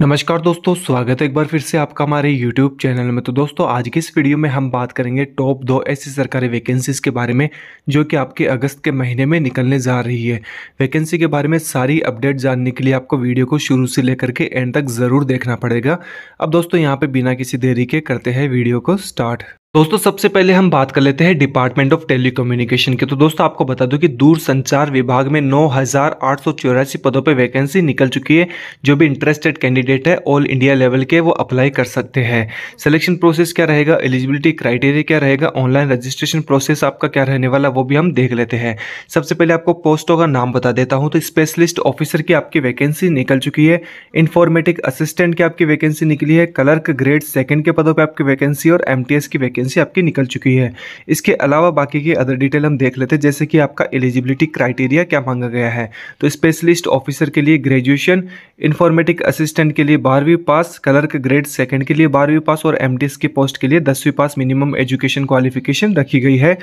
नमस्कार दोस्तों स्वागत है एक बार फिर से आपका हमारे YouTube चैनल में तो दोस्तों आज की इस वीडियो में हम बात करेंगे टॉप दो ऐसी सरकारी वैकेंसीज़ के बारे में जो कि आपके अगस्त के महीने में निकलने जा रही है वैकेंसी के बारे में सारी अपडेट जानने के लिए आपको वीडियो को शुरू से लेकर के एंड तक ज़रूर देखना पड़ेगा अब दोस्तों यहाँ पर बिना किसी देरी के करते हैं वीडियो को स्टार्ट दोस्तों सबसे पहले हम बात कर लेते हैं डिपार्टमेंट ऑफ टेलीकम्युनिकेशन के तो दोस्तों आपको बता दूं कि दूर संचार विभाग में नौ पदों पर वैकेंसी निकल चुकी है जो भी इंटरेस्टेड कैंडिडेट है ऑल इंडिया लेवल के वो अप्लाई कर सकते हैं सिलेक्शन प्रोसेस क्या रहेगा एलिजिबिलिटी क्राइटेरिया क्या रहेगा ऑनलाइन रजिस्ट्रेशन प्रोसेस आपका क्या रहने वाला वो भी हम देख लेते हैं सबसे पहले आपको पोस्टों का नाम बता देता हूँ तो स्पेशलिस्ट ऑफिसर की आपकी वैकेंसी निकल चुकी है इन्फॉर्मेटिक असिस्टेंट की आपकी वैकेंसी निकली है क्लर्क ग्रेड सेकेंड के पदों पर आपकी वैकेंसी और एम की वैकेंसी वैकेंसी आपकी निकल चुकी है इसके अलावा बाकी के अदर डिटेल हम देख लेते हैं जैसे कि आपका एलिजिबिलिटी क्राइटेरिया क्या मांगा गया है तो स्पेशलिस्ट ऑफिसर के लिए ग्रेजुएशन इन्फॉर्मेटिक असिस्टेंट के लिए बारहवीं पास क्लर्क ग्रेड सेकेंड के लिए बारहवीं पास और एम की पोस्ट के लिए दसवीं पास मिनिमम एजुकेशन क्वालिफिकेशन रखी गई है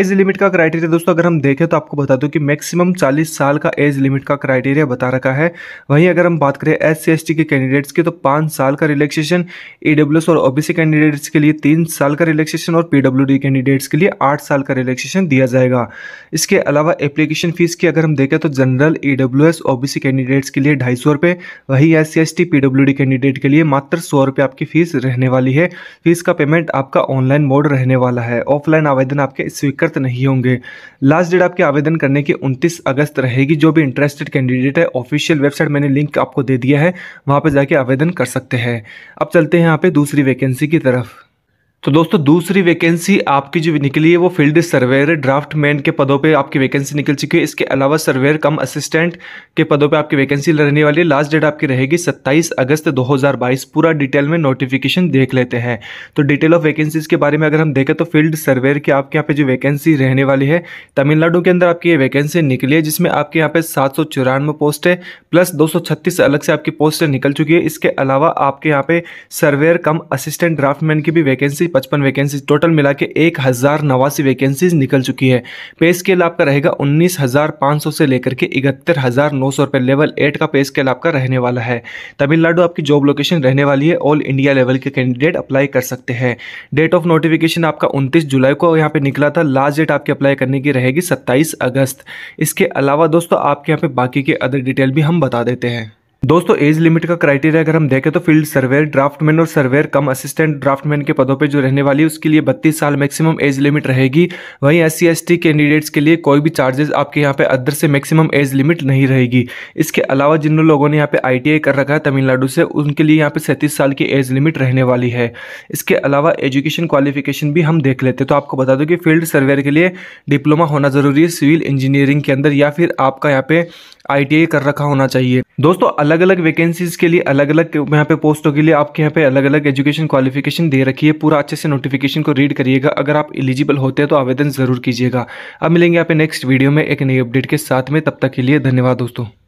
एज लिमिट का क्राइटेरिया दोस्तों अगर हम देखें तो आपको बता दो कि मैक्सिमम चालीस साल का एज लिमिट का क्राइटेरिया बता रखा है वहीं अगर हम बात करें एस सी के कैंडिडेट्स की तो पाँच साल का रिलैक्सेशन ई और ओबीसी कैंडिडेट्स के लिए तीन साल का रिलैक्सेशन और पीडब्ल्यूडी कैंडिडेट्स के लिए आठ साल का रिलैक्सेशन दिया जाएगा इसके अलावा एप्लीकेशन फ़ीस की अगर हम देखें तो general E W S O B C candidates के लिए ढाई सौ रुपये वहीं S C S T P W D candidate के लिए मात्र सौ रुपये आपकी फ़ीस रहने वाली है फीस का पेमेंट आपका ऑनलाइन मोड रहने वाला है ऑफलाइन आवेदन आपके स्वीकृत नहीं होंगे लास्ट डेट आपके आवेदन करने की उनतीस अगस्त रहेगी जो भी इंटरेस्टेड कैंडिडेट है ऑफिशियल वेबसाइट मैंने लिंक आपको दे दिया है वहाँ पर जाके आवेदन कर सकते हैं अब चलते हैं यहाँ पे दूसरी वैकेंसी की तरफ तो दोस्तों दूसरी वैकेंसी आपकी जो निकली है वो फील्ड सर्वेयर ड्राफ्टमैन के पदों पे आपकी वैकेंसी निकल चुकी है इसके अलावा सर्वेयर कम असिस्टेंट के पदों पे आपकी वैकेंसी रहने वाली है लास्ट डेट आपकी रहेगी 27 अगस्त 2022 पूरा डिटेल में नोटिफिकेशन देख लेते हैं तो डिटेल ऑफ वैकेंसीज के बारे में अगर हम देखें तो फील्ड सर्वेयर की आपके यहाँ पे जो वैकेंसी रहने वाली है तमिलनाडु के अंदर आपकी ये वैकेंसी निकली है जिसमें आपके यहाँ पे सात पोस्ट है प्लस दो अलग से आपकी पोस्ट निकल चुकी है इसके अलावा आपके यहाँ पे सर्वेयर कम असिस्टेंट ड्राफ्टमैन की भी वैकेंसी पचपन वैकेंसी टोटल मिला के एक हज़ार नवासी वैकेंसीज निकल चुकी है पे स्केल आपका रहेगा उन्नीस हज़ार सौ से लेकर के इकहत्तर हज़ार नौ सौ रुपए लेवल एट का पे स्केल आपका रहने वाला है तमिलनाडु आपकी जॉब लोकेशन रहने वाली है ऑल इंडिया लेवल के कैंडिडेट अप्लाई कर सकते हैं डेट ऑफ नोटिफिकेशन आपका उनतीस जुलाई को यहाँ पे निकला था लास्ट डेट आपकी अप्लाई करने की रहेगी सत्ताईस अगस्त इसके अलावा दोस्तों आपके यहाँ पे बाकी के अदर डिटेल भी हम बता देते हैं दोस्तों एज लिमिट का क्राइटेरिया अगर हम देखें तो फील्ड सर्वेयर ड्राफ्टमैन और सर्वेयर कम असिस्टेंट ड्राफ्टमैन के पदों पे जो रहने वाली है उसके लिए 32 साल मैक्सिमम एज लिमिट रहेगी वहीं एस सी कैंडिडेट्स के लिए कोई भी चार्जेस आपके यहाँ पे अदर से मैक्सिमम एज लिमिट नहीं रहेगी इसके अलावा जिन लोगों ने यहाँ पे आई कर रखा है तमिलनाडु से उनके लिए यहाँ पे सैंतीस साल की एज लिमिट रहने वाली है इसके अलावा एजुकेशन क्वालिफिकेशन भी हम देख लेते तो आपको बता दो कि फील्ड सर्वेयर के लिए डिप्लोमा होना ज़रूरी है सिविल इंजीनियरिंग के अंदर या फिर आपका यहाँ पे आई कर रखा होना चाहिए दोस्तों अलग अलग वैकेंसीज के लिए अलग अलग यहाँ पे पोस्टों के लिए आपके यहाँ पे अलग अलग एजुकेशन क्वालिफिकेशन दे रखी है पूरा अच्छे से नोटिफिकेशन को रीड करिएगा अगर आप एलिजिबल होते हैं तो आवेदन ज़रूर कीजिएगा अब मिलेंगे यहाँ नेक्स्ट वीडियो में एक नई अपडेट के साथ में तब तक के लिए धन्यवाद दोस्तों